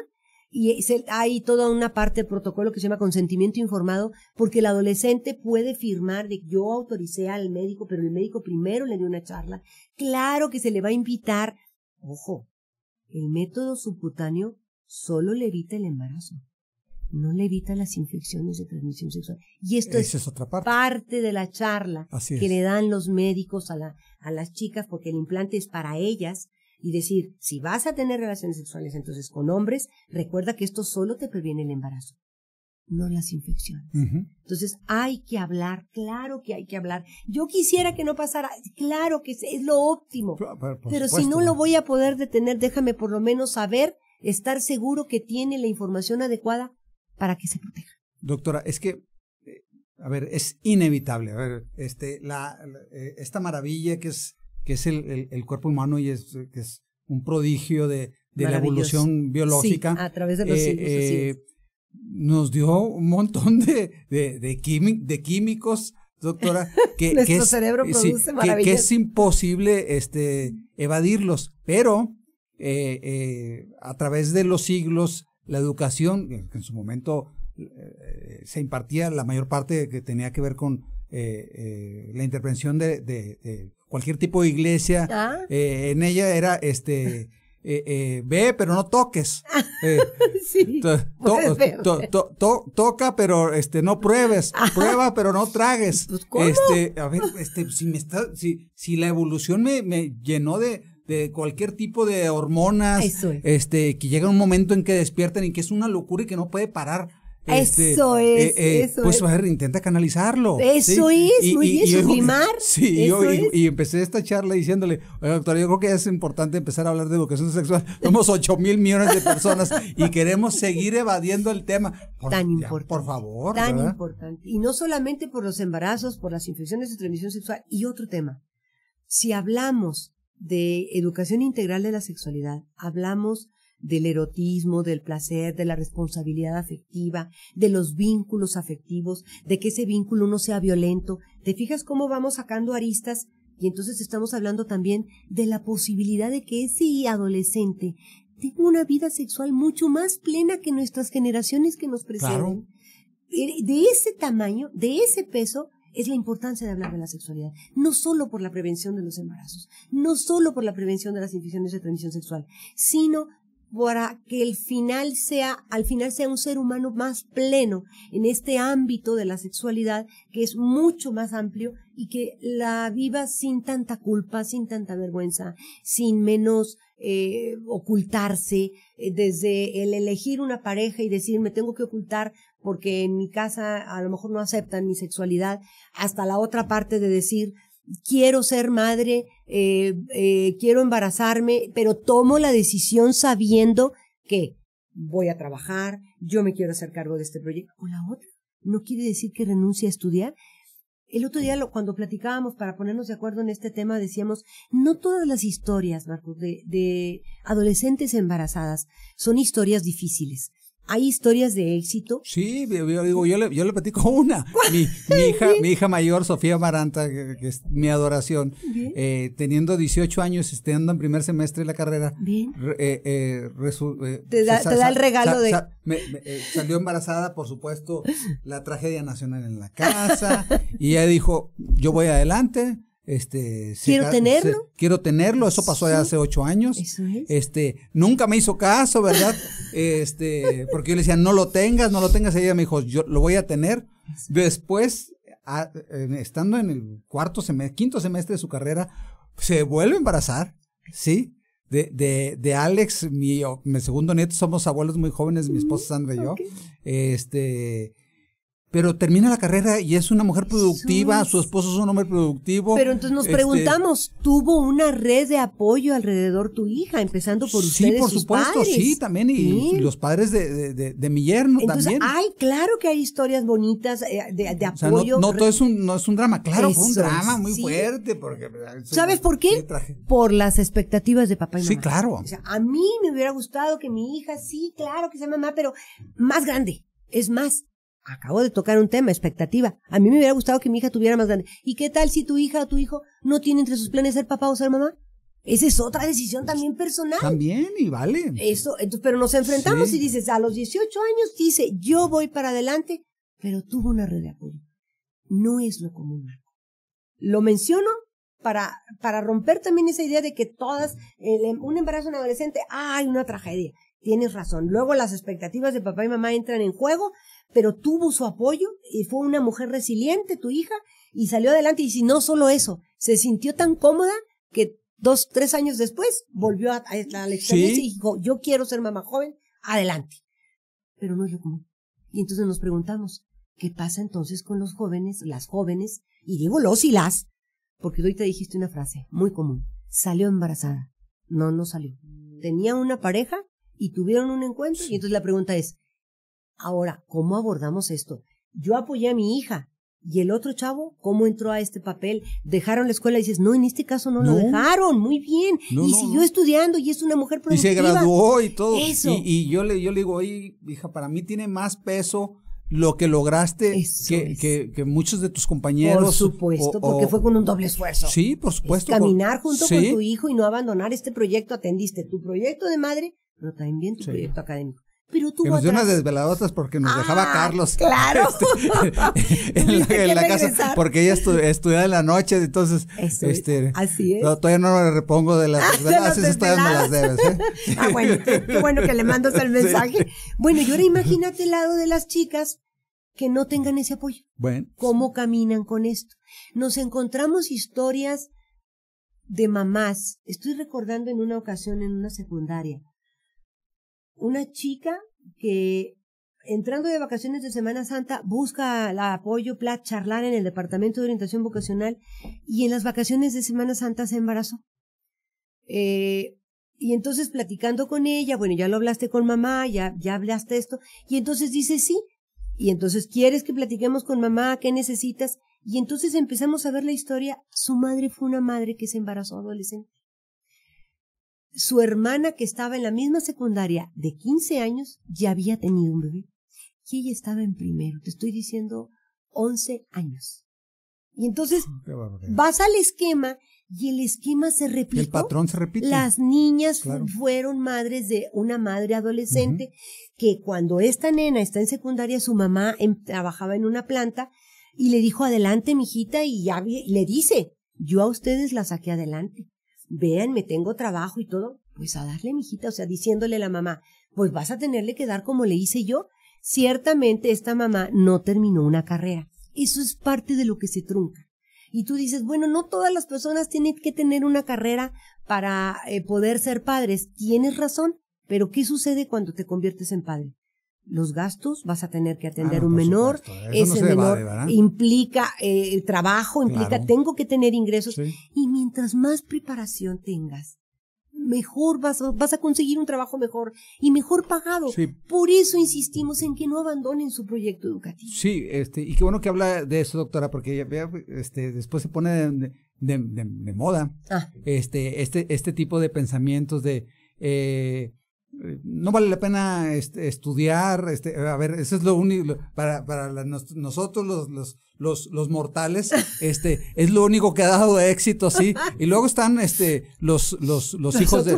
y hay toda una parte del protocolo que se llama consentimiento informado, porque el adolescente puede firmar de que yo autoricé al médico, pero el médico primero le dio una charla. Claro que se le va a invitar. Ojo, el método subcutáneo solo le evita el embarazo, no le evita las infecciones de transmisión sexual. Y esto es, parte. de la charla que le dan los médicos a, la, a las chicas, porque el implante es para ellas y decir, si vas a tener relaciones sexuales entonces con hombres, recuerda que esto solo te previene el embarazo, no las infecciones. Entonces hay que hablar, claro que hay que hablar. Yo quisiera que no pasara, claro que es, lo óptimo, pero, si no lo voy a poder detener, déjame por lo menos saber, estar seguro que tiene la información adecuada para que se proteja. Doctora, es que eh, a ver, es inevitable. A ver, este, la, eh, esta maravilla que es que es el, cuerpo humano y es, que es un prodigio de, la evolución biológica. a través de los eh, siglos, eh, nos dio un montón de, químicos, doctora, que, es, cerebro eh, es imposible este, evadirlos, pero a través de los siglos, la educación, que en su momento se impartía la mayor parte que tenía que ver con eh, eh, la intervención de, cualquier tipo de iglesia. Ah. Eh, en ella era este. ve, pero no toques. toca, pero este, no pruebes. Ah. Prueba, pero no tragues. Pues, este, a ver, este, si, me si, si la evolución me, llenó de, cualquier tipo de hormonas, este, que llega un momento en que despiertan y que es una locura y que no puede parar este, eso eh, es. Eh, eso pues intenta canalizarlo. Eso es, y, muy bien, sublimar. sí, y, empecé esta charla diciéndole, doctora, yo creo que es importante empezar a hablar de educación sexual. Somos 8 mil millones de personas y queremos seguir evadiendo el tema. Por, tan importante. por favor. Tan importante. Y no solamente por los embarazos, por las infecciones de transmisión sexual. Y otro tema. Si hablamos de educación integral de la sexualidad, hablamos del erotismo, del placer, de la responsabilidad afectiva, de los vínculos afectivos, de que ese vínculo no sea violento. ¿Te fijas cómo vamos sacando aristas? Y entonces estamos hablando también de la posibilidad de que ese adolescente tenga una vida sexual mucho más plena que nuestras generaciones que nos preceden. Eh, de ese tamaño, de ese peso, es la importancia de hablar de la sexualidad, no solo por la prevención de los embarazos, no solo por la prevención de las infecciones de transmisión sexual, sino para que el final sea, al final sea un ser humano más pleno en este ámbito de la sexualidad que es mucho más amplio y que la viva sin tanta culpa, sin tanta vergüenza, sin menos eh, ocultarse, eh, desde el elegir una pareja y decir me tengo que ocultar porque en mi casa a lo mejor no aceptan mi sexualidad, hasta la otra parte de decir quiero ser madre, eh, eh, quiero embarazarme, pero tomo la decisión sabiendo que voy a trabajar, yo me quiero hacer cargo de este proyecto. O la otra, no quiere decir que renuncie a estudiar. El otro día, cuando platicábamos para ponernos de acuerdo en este tema, decíamos, no todas las historias, Marcos, de adolescentes embarazadas son historias difíciles. ¿Hay historias de éxito? Sí, yo, digo, yo le, yo platico una. Mi, hija, mi hija mayor, Sofía Maranta, que, es mi adoración, eh, teniendo 18 años, estando en primer semestre de la carrera, eh, eh, te, da, el regalo de... salió embarazada, por supuesto, la tragedia nacional en la casa, y ella dijo, yo voy adelante, este, quiero tenerlo. quiero tenerlo, eso pasó hace ocho años. Este, nunca me hizo caso, ¿verdad? este, porque yo le decía, no lo tengas, no lo tengas. ella me dijo, yo lo voy a tener. Después, estando en el cuarto semestre, quinto semestre de su carrera, se vuelve a embarazar, ¿sí? De, de, de Alex, mi, segundo nieto, somos abuelos muy jóvenes, mi esposa Sandra y yo. Este pero termina la carrera y es una mujer productiva, su esposo es un hombre productivo. Pero entonces nos este, preguntamos, ¿tuvo una red de apoyo alrededor tu hija, empezando por ustedes? Sí, por supuesto, sí, también, y los padres de, de, de, mi yerno entonces, también. Ay, claro que hay historias bonitas eh, de, apoyo. no, todo es un, no es un drama, claro, fue un drama muy fuerte. porque pues, ¿Sabes por qué? Por las expectativas de papá y mamá. Sí, claro. O sea, a mí me hubiera gustado que mi hija, sí, claro que sea mamá, pero más grande. Es más, Acabo de tocar un tema, expectativa. A mí me hubiera gustado que mi hija tuviera más grande. ¿Y qué tal si tu hija o tu hijo no tiene entre sus planes ser papá o ser mamá? Esa es otra decisión también personal. También, y vale. Eso, entonces, pero nos enfrentamos y dices, a los 18 años dice, yo voy para adelante, pero tuvo una red de apoyo. No es lo común, Lo menciono para, para romper también esa idea de que todas, em, un embarazo en adolescente, hay una tragedia tienes razón. Luego las expectativas de papá y mamá entran en juego, pero tuvo su apoyo y fue una mujer resiliente, tu hija, y salió adelante. Y si no solo eso, se sintió tan cómoda que dos, tres años después volvió a, la experiencia y dijo, yo quiero ser mamá joven, adelante. Pero no es lo común. Y entonces nos preguntamos, ¿qué pasa entonces con los jóvenes, las jóvenes, y digo los y las, porque hoy te dijiste una frase muy común, salió embarazada. No, no salió. Tenía una pareja y tuvieron un encuentro. Y entonces la pregunta es, ahora, ¿cómo abordamos esto? Yo apoyé a mi hija. Y el otro chavo, ¿cómo entró a este papel? Dejaron la escuela y dices, no, en este caso no, lo dejaron, muy bien. y siguió estudiando y es una mujer productiva. Y se graduó y todo. Y, yo, le, yo le digo, oye, hija, para mí tiene más peso lo que lograste que, que, muchos de tus compañeros. Por supuesto, porque fue con un doble esfuerzo. Sí, por supuesto. caminar junto con tu hijo y no abandonar este proyecto. Atendiste tu proyecto de madre pero también tu proyecto académico. Pero tú unas desveladotas porque nos dejaba ah, Carlos. Claro. Este, en, la, casa. Porque ella estudiaba en la noche, entonces. Este, así es. Todavía no me repongo de las desveladas, las debes. ¿eh? ah, bueno. Qué bueno que le mandas el mensaje. Bueno, y ahora imagínate el lado de las chicas que no tengan ese apoyo. Bueno. ¿Cómo caminan con esto? Nos encontramos historias de mamás. Estoy recordando en una ocasión en una secundaria una chica que entrando de vacaciones de Semana Santa, busca el apoyo para Charlar en el Departamento de Orientación Vocacional y en las vacaciones de Semana Santa se embarazó. Eh, y entonces platicando con ella, bueno, ya lo hablaste con mamá, ya, ya hablaste esto, y entonces dice sí, y entonces quieres que platiquemos con mamá, ¿qué necesitas? Y entonces empezamos a ver la historia, su madre fue una madre que se embarazó adolescente su hermana que estaba en la misma secundaria de 15 años ya había tenido un bebé. Y ella estaba en primero, te estoy diciendo 11 años. Y entonces ah, vas al esquema y el esquema se repite. El patrón se repite. Las niñas fueron madres de una madre adolescente que cuando esta nena está en secundaria, su mamá em, trabajaba en una planta y le dijo adelante, mijita, y ya le dice, yo a ustedes la saqué adelante vean, me tengo trabajo y todo, pues a darle, mijita, o sea, diciéndole a la mamá, pues vas a tenerle que dar como le hice yo. Ciertamente esta mamá no terminó una carrera. Eso es parte de lo que se trunca. Y tú dices, bueno, no todas las personas tienen que tener una carrera para eh, poder ser padres. Tienes razón, pero ¿qué sucede cuando te conviertes en padre? los gastos, vas a tener que atender ah, un menor, ese menor implica eh, el trabajo, implica tengo que tener ingresos y mientras más preparación tengas, mejor vas, vas a conseguir un trabajo mejor y mejor pagado. Por eso insistimos en que no abandonen su proyecto educativo. Sí, este, y qué bueno que habla de eso, doctora, porque este, después se pone de, moda ah. este, este, este tipo de pensamientos de... Eh, no vale la pena este, estudiar, este, a ver, eso es lo único, para, para nosotros los, los, los, mortales, este, es lo único que ha dado éxito, sí. Y luego están este, los, los, hijos de,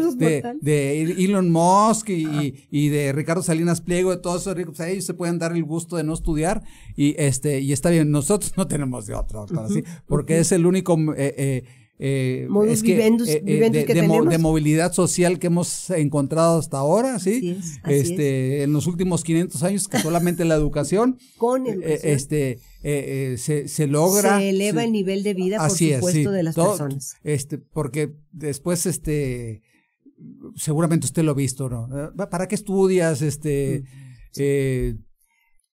Elon Musk y, de Ricardo Salinas Pliego, de todos esos pues, ellos se pueden dar el gusto de no estudiar y, este, y está bien, nosotros no tenemos de otro, porque es el único... Eh, eh, que, de, movilidad social que hemos encontrado hasta ahora, ¿sí? este, En los últimos 500 años, que solamente la educación. Eh, este, eh, eh, se, logra. Se eleva el nivel de vida, por supuesto, de las personas. Este, porque después, este, seguramente usted lo ha visto, ¿no? ¿Para qué estudias? Este, mm.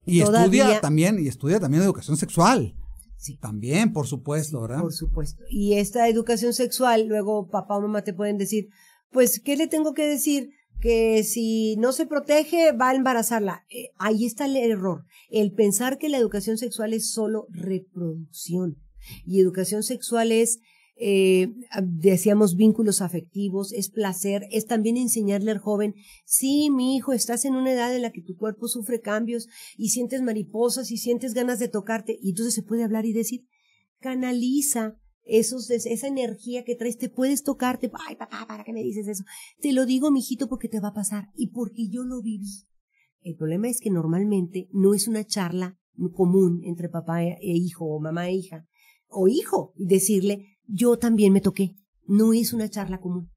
y estudia también, y estudia también educación sexual. También, por supuesto, ¿verdad? Por supuesto. Y esta educación sexual, luego papá o mamá te pueden decir, pues, ¿qué le tengo que decir? Que si no se protege, va a embarazarla. Eh, ahí está el error. El pensar que la educación sexual es solo reproducción. Y educación sexual es eh, decíamos vínculos afectivos, es placer, es también enseñarle al joven, sí, mi hijo, estás en una edad en la que tu cuerpo sufre cambios y sientes mariposas y sientes ganas de tocarte, y entonces se puede hablar y decir, canaliza esos, esa energía que traes, te puedes tocarte, ay papá, ¿para qué me dices eso? Te lo digo, mijito, porque te va a pasar y porque yo lo viví. El problema es que normalmente no es una charla común entre papá e, e hijo o mamá e hija o hijo decirle yo también me toqué. No es una charla común.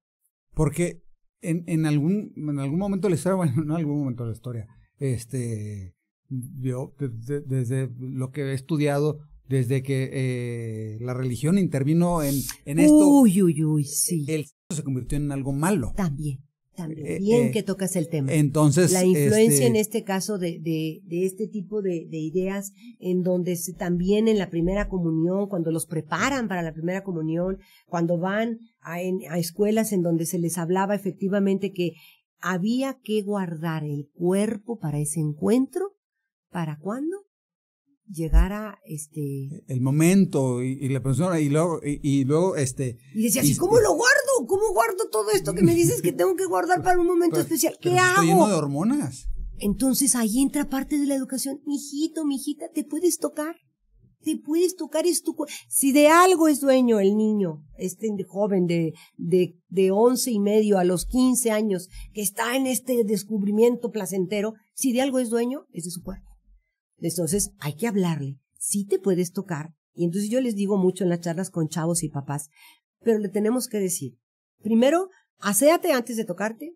Porque en, en, algún, en algún momento de la historia, en algún momento la historia, este, yo desde, lo que he estudiado, desde que eh, la religión intervino en, en esto, el sexo se convirtió en algo malo. También. Eh, también bien eh, que tocas el tema. Entonces. La influencia este en este caso de, este tipo de, ideas, en donde se, también en la primera comunión, cuando los preparan para la primera comunión, cuando van a, escuelas en donde se les hablaba efectivamente que había que guardar el cuerpo para ese encuentro, ¿para cuándo? llegara este el momento y, la persona y luego y, luego este y decía así cómo lo guardo ¿Cómo guardo todo esto que me dices que tengo que guardar para un momento pues, especial? ¿Qué hago? Estoy lleno de hormonas. Entonces ahí entra parte de la educación. Mijito, mijita, te puedes tocar. Te puedes tocar, es tu Si de algo es dueño el niño, este joven de, de, de once y medio a los quince años, que está en este descubrimiento placentero, si de algo es dueño, es de su cuerpo. Entonces hay que hablarle. Si te puedes tocar. Y entonces yo les digo mucho en las charlas con chavos y papás, pero le tenemos que decir, Primero, aséate antes de tocarte,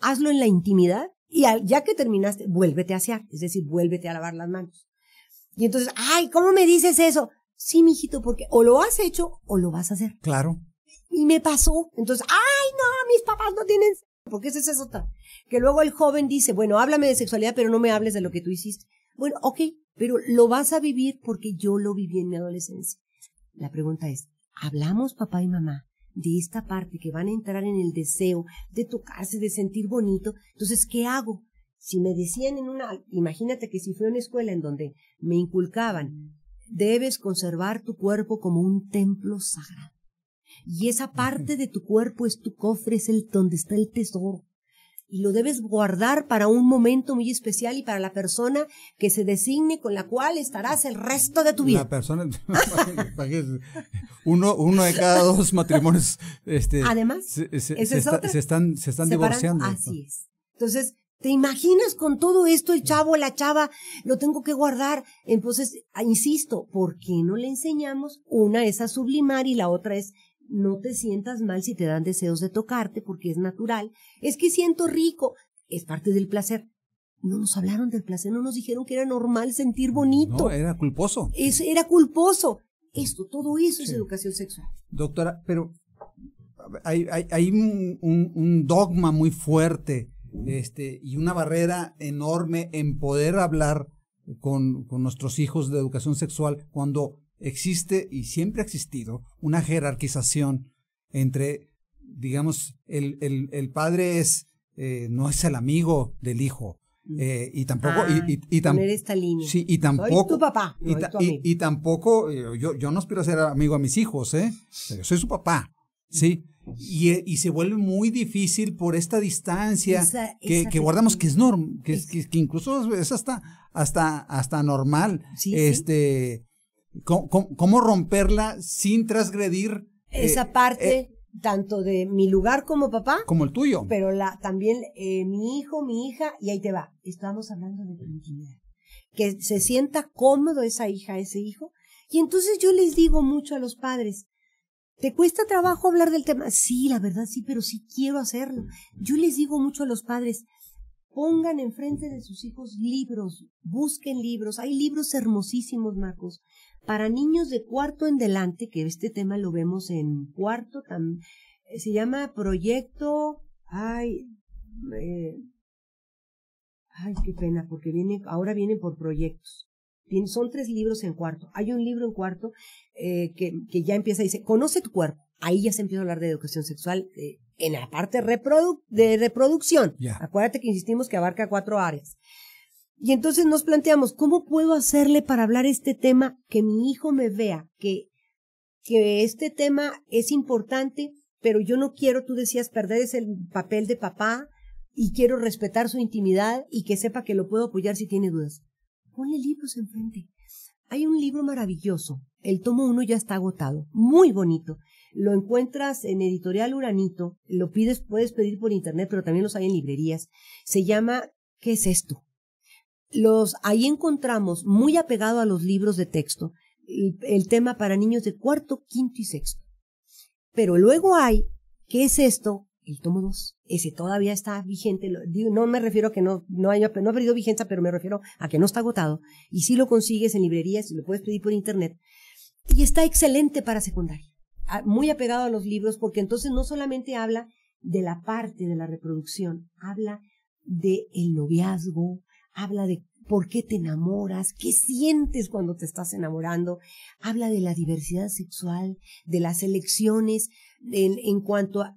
hazlo en la intimidad y ya que terminaste, vuélvete a asear, es decir, vuélvete a lavar las manos. Y entonces, ay, ¿cómo me dices eso? Sí, mijito, porque o lo has hecho o lo vas a hacer. Claro. Y me pasó. Entonces, ay, no, mis papás no tienen. Porque ese es otra. Que luego el joven dice, bueno, háblame de sexualidad, pero no me hables de lo que tú hiciste. Bueno, ok, pero lo vas a vivir porque yo lo viví en mi adolescencia. La pregunta es, ¿hablamos papá y mamá de esta parte que van a entrar en el deseo de tocarse, de sentir bonito, entonces, ¿qué hago? Si me decían en una, imagínate que si fue una escuela en donde me inculcaban, debes conservar tu cuerpo como un templo sagrado. Y esa parte de tu cuerpo es tu cofre, es el donde está el tesoro y lo debes guardar para un momento muy especial y para la persona que se designe con la cual estarás el resto de tu vida. La persona, uno, uno de cada dos matrimonios, este, además, se, están, se están divorciando. Así es. Entonces, ¿te imaginas con todo esto el chavo, la chava, lo tengo que guardar? Entonces, insisto, ¿por qué no le enseñamos? Una es a sublimar y la otra es no te sientas mal si te dan deseos de tocarte porque es natural. Es que siento rico, es parte del placer. No nos hablaron del placer, no nos dijeron que era normal sentir bonito. No, era culposo. era culposo. Esto, todo eso es educación sexual. Doctora, pero hay, hay, un, un, dogma muy fuerte este, y una barrera enorme en poder hablar con, con nuestros hijos de educación sexual cuando existe y siempre ha existido una jerarquización entre, digamos, el, el, padre es, eh, no es el amigo del hijo. Mm. Eh, y tampoco ah, y, y, y, Sí, y tampoco papá y, tampoco eh, yo, yo no aspiro a ser amigo a mis hijos eh yo soy su papá sí y, y, se vuelve muy difícil por esta distancia que, guardamos, que es normal, que, incluso es hasta, hasta, hasta normal. este, cómo, romperla sin trasgredir? Eh, esa parte eh, tanto de mi lugar como papá. Como el tuyo. Pero la, también eh, mi hijo, mi hija, y ahí te va. Estamos hablando de tranquilidad. Que se sienta cómodo esa hija, ese hijo. Y entonces yo les digo mucho a los padres, ¿Te cuesta trabajo hablar del tema? Sí, la verdad sí, pero sí quiero hacerlo. Yo les digo mucho a los padres, pongan enfrente de sus hijos libros, busquen libros. Hay libros hermosísimos, Marcos. Para niños de cuarto en delante, que este tema lo vemos en cuarto, eh, se llama proyecto, ay, eh, ay, qué pena, porque viene, ahora vienen por proyectos. son tres libros en cuarto. Hay un libro en cuarto eh, que, que, ya empieza y dice, conoce tu cuerpo. Ahí ya se empieza a hablar de educación sexual en la parte de reproducción. Acuérdate que insistimos que abarca cuatro áreas. Y entonces nos planteamos, ¿cómo puedo hacerle para hablar este tema que mi hijo me vea? Que, que este tema es importante, pero yo no quiero, tú decías, perder ese papel de papá y quiero respetar su intimidad y que sepa que lo puedo apoyar si tiene dudas. Ponle libros enfrente. Hay un libro maravilloso. El tomo uno ya está agotado. Muy bonito. Lo encuentras en Editorial Uranito. Lo pides, puedes pedir por internet, pero también los hay en librerías. Se llama ¿Qué es esto? Los, ahí encontramos, muy apegado a los libros de texto, el, tema para niños de cuarto, quinto y sexto. Pero luego hay, ¿qué es esto? El tomo 2. Ese todavía está vigente. No me refiero a que no, no, haya, no ha perdido vigencia, pero me refiero a que no está agotado. Y si lo consigues en librerías, si lo puedes pedir por internet. Y está excelente para secundaria. Ah, muy apegado a los libros, porque entonces no solamente habla de la parte de la reproducción, habla de el noviazgo, habla de por qué te enamoras, qué sientes cuando te estás enamorando, habla de la diversidad sexual, de las elecciones, en cuanto a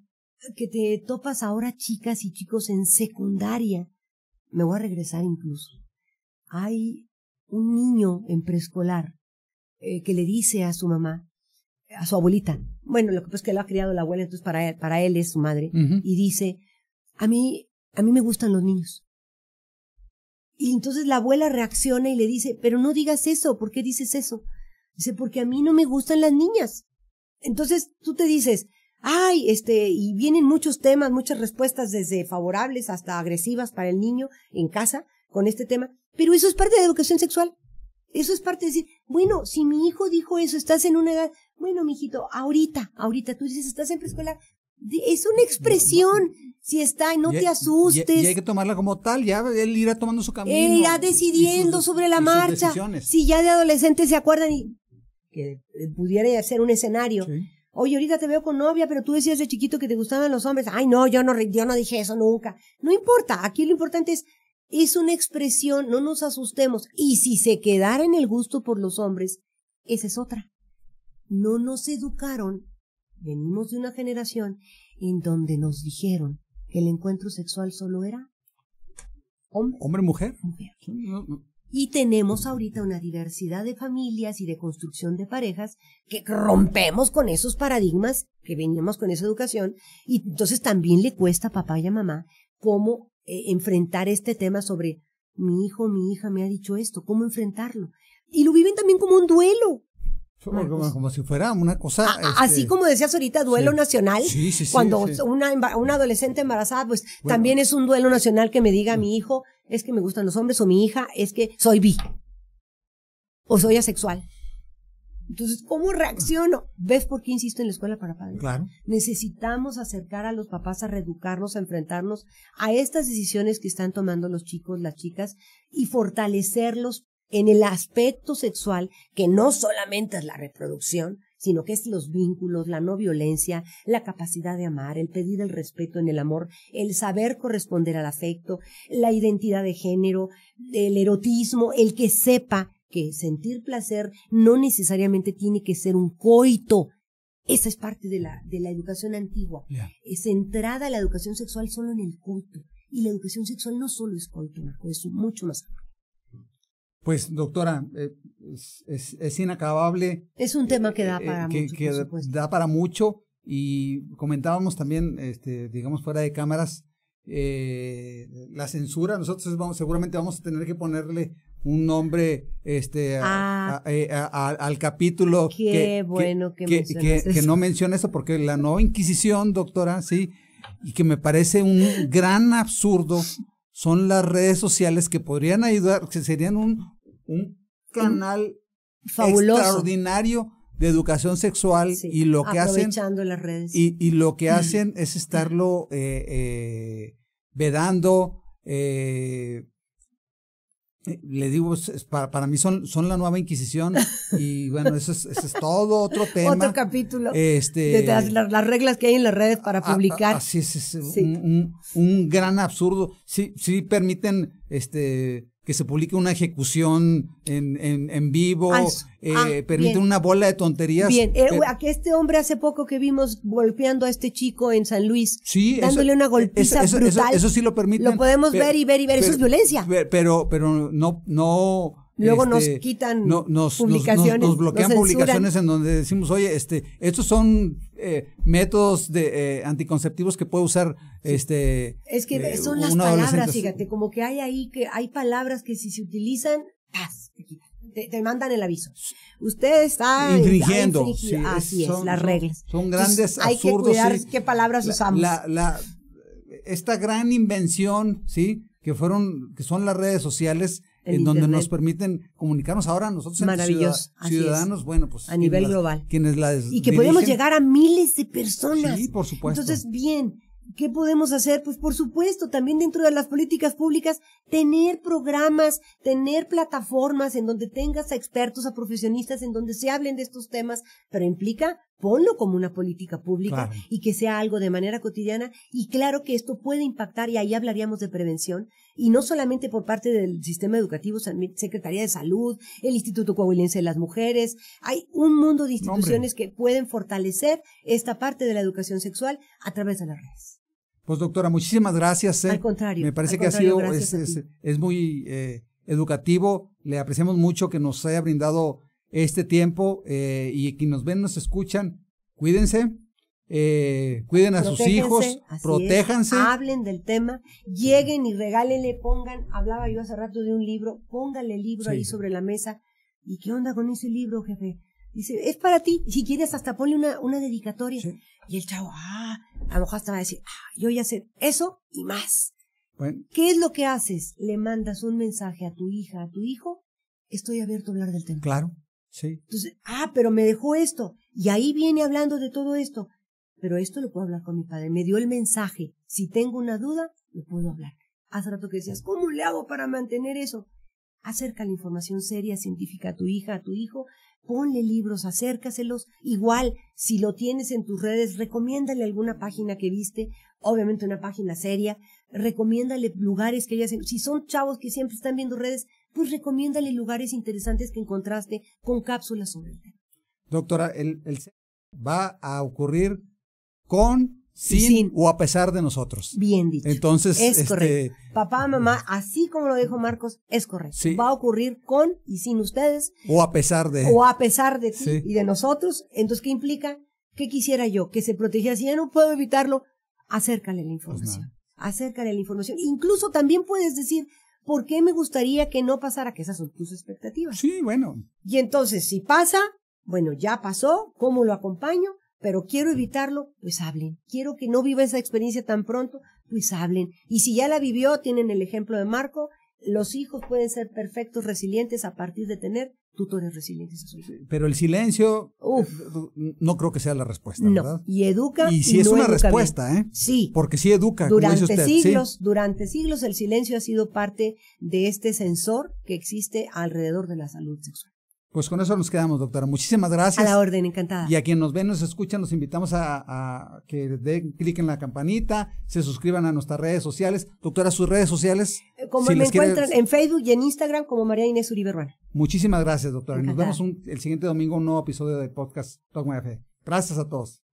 que te topas ahora chicas y chicos en secundaria. Me voy a regresar incluso. Hay un niño en preescolar eh, que le dice a su mamá, a su abuelita, bueno, lo que pasa es que lo ha criado la abuela, entonces para él, para él es su madre, y dice, a mí, a mí me gustan los niños. Y entonces la abuela reacciona y le dice, pero no digas eso, ¿por qué dices eso? Dice, porque a mí no me gustan las niñas. Entonces tú te dices, ay, este, y vienen muchos temas, muchas respuestas desde favorables hasta agresivas para el niño en casa con este tema, pero eso es parte de la educación sexual. Eso es parte de decir, bueno, si mi hijo dijo eso, estás en una edad, bueno, mijito, ahorita, ahorita tú dices, estás en preescolar, es una expresión. Si está, no te asustes. Y, hay que tomarla como tal, ya él irá tomando su camino. Él irá decidiendo sobre la marcha. Si ya de adolescentes se acuerdan y que eh, pudiera ser un escenario. Oye, ahorita te veo con novia, pero tú decías de chiquito que te gustaban los hombres. Ay, no, yo no, yo no dije eso nunca. No importa, aquí lo importante es, es una expresión, no nos asustemos. Y si se quedara en el gusto por los hombres, esa es otra. No nos educaron Venimos de una generación en donde nos dijeron que el encuentro sexual solo era hombre. mujer Y tenemos ahorita una diversidad de familias y de construcción de parejas que rompemos con esos paradigmas que veníamos con esa educación y entonces también le cuesta a papá y a mamá cómo eh, enfrentar este tema sobre mi hijo, mi hija me ha dicho esto, cómo enfrentarlo. Y lo viven también como un duelo. Como, si fuera una cosa. así este, como decías ahorita, duelo nacional. cuando una, adolescente embarazada, pues también es un duelo nacional que me diga a mi hijo, es que me gustan los hombres, o mi hija, es que soy bi. O soy asexual. Entonces, ¿cómo reacciono? ¿Ves por qué insisto en la escuela para padres? Necesitamos acercar a los papás a reeducarnos, a enfrentarnos a estas decisiones que están tomando los chicos, las chicas, y fortalecerlos en el aspecto sexual, que no solamente es la reproducción, sino que es los vínculos, la no violencia, la capacidad de amar, el pedir el respeto en el amor, el saber corresponder al afecto, la identidad de género, el erotismo, el que sepa que sentir placer no necesariamente tiene que ser un coito. Esa es parte de la, de la educación antigua. Es centrada la educación sexual solo en el coito. Y la educación sexual no solo es coito, es mucho más pues, doctora, eh, es, inacabable. Es un tema que eh, da eh, para mucho. Que da para mucho. Y comentábamos también, este, digamos, fuera de cámaras, la censura. Nosotros vamos, seguramente vamos a tener que ponerle un nombre este, ah. al capítulo. que, bueno que, no menciona eso, porque la nueva Inquisición, doctora, sí, y que me parece un gran absurdo son las redes sociales que podrían ayudar, que serían un, un canal Fabuloso. extraordinario de educación sexual y lo que hacen Y, y, lo que hacen es estarlo eh, eh, vedando eh, le digo, para, para, mí son, son la nueva Inquisición y bueno, eso es, todo otro tema. Otro capítulo. Este, las, reglas que hay en las redes para publicar. así es, un, un, gran absurdo. Sí, sí permiten este, que se publique una ejecución en, en, en vivo, permite eh, ah, una bola de tonterías. Bien, eh, que este hombre hace poco que vimos golpeando a este chico en San Luis, dándole una eh, golpiza eso, brutal. Eso, sí lo permiten. Lo podemos ver y ver y ver, eso es violencia. Pero, pero no, no Luego nos este, quitan publicaciones. Nos, bloquean publicaciones en donde decimos, oye, este, estos son eh, métodos de eh, anticonceptivos que puede usar este. Es que eh, son las palabras, fíjate, como que hay ahí que hay palabras que si se utilizan, paz, te mandan el aviso. Usted está infringiendo. Así es, las reglas. Son, grandes Hay que cuidar qué palabras usamos. esta gran invención, ¿sí? Que fueron, que son las redes sociales, en donde nos permiten comunicarnos ahora nosotros ciudadanos, bueno, pues a nivel global. y que podemos llegar a miles de personas. Sí, por supuesto. Entonces, bien, ¿qué podemos hacer? Pues por supuesto, también dentro de las políticas públicas, tener programas, tener plataformas en donde tengas a expertos, a profesionistas, en donde se hablen de estos temas, pero implica ponlo como una política pública y que sea algo de manera cotidiana. Y claro que esto puede impactar, y ahí hablaríamos de prevención, y no solamente por parte del sistema educativo, Secretaría de Salud, el Instituto Coahuilense de las Mujeres, hay un mundo de instituciones que pueden fortalecer esta parte de la educación sexual a través de las redes. Pues doctora, muchísimas gracias. ¿eh? Al contrario. Me parece que ha sido, es, muy eh, educativo, le apreciamos mucho que nos haya brindado este tiempo eh, y que nos ven, nos escuchan, cuídense eh, cuiden a sus hijos, protéjanse. hablen del tema, lleguen y regálenle, pongan, hablaba yo hace rato de un libro, póngale el libro ahí sobre la mesa. ¿Y qué onda con ese libro, jefe? Dice, es para ti, si quieres hasta ponle una, una dedicatoria. Y el chavo, ah, a lo mejor hasta va a decir, ah, yo a hacer eso y más. Bueno. ¿Qué es lo que haces? Le mandas un mensaje a tu hija, a tu hijo, estoy abierto a hablar del tema. Claro, sí. Entonces, ah, pero me dejó esto. Y ahí viene hablando de todo esto pero esto lo puedo hablar con mi padre. Me dio el mensaje. Si tengo una duda, lo puedo hablar. Hace rato que decías, ¿cómo le hago para mantener eso? Acerca la información seria, científica a tu hija, a tu hijo. Ponle libros, acércaselos. Igual, si lo tienes en tus redes, recomiéndale alguna página que viste, obviamente una página seria. Recomiéndale lugares que ellas. Si son chavos que siempre están viendo redes, pues recomiéndale lugares interesantes que encontraste con cápsulas sobre el tema. Doctora, el va a ocurrir con, sin, o a pesar de nosotros. Bien dicho. Entonces, es este, Papá, mamá, así como lo dijo Marcos, es correcto. Va a ocurrir con y sin ustedes. O a pesar de. O a pesar de ti y de nosotros. Entonces, ¿qué implica? ¿Qué quisiera yo? Que se protegiera. Si ya no puedo evitarlo, acércale la pues información. acércale la información. Incluso también puedes decir, ¿por qué me gustaría que no pasara? Que esas son tus expectativas. Sí, bueno. Y entonces, si pasa, bueno, ya pasó, ¿cómo lo acompaño? pero quiero evitarlo, pues hablen. Quiero que no viva esa experiencia tan pronto, pues hablen. Y si ya la vivió, tienen el ejemplo de Marco, los hijos pueden ser perfectos, resilientes a partir de tener tutores resilientes. A su Pero el silencio no creo que sea la respuesta, no. Y educa. Y si es una respuesta, ¿eh? Sí. Porque sí educa. Durante siglos, durante siglos el silencio ha sido parte de este sensor que existe alrededor de la salud sexual. Pues con eso nos quedamos, doctora. Muchísimas gracias. A la orden, encantada. Y a quien nos ven, nos escucha, los invitamos a, que den clic en la campanita, se suscriban a nuestras redes sociales. Doctora, sus redes sociales. Eh, como me encuentran en Facebook y en Instagram como María Inés Uribe Muchísimas gracias, doctora. Nos vemos el siguiente domingo un nuevo episodio de podcast My Fe. Gracias a todos.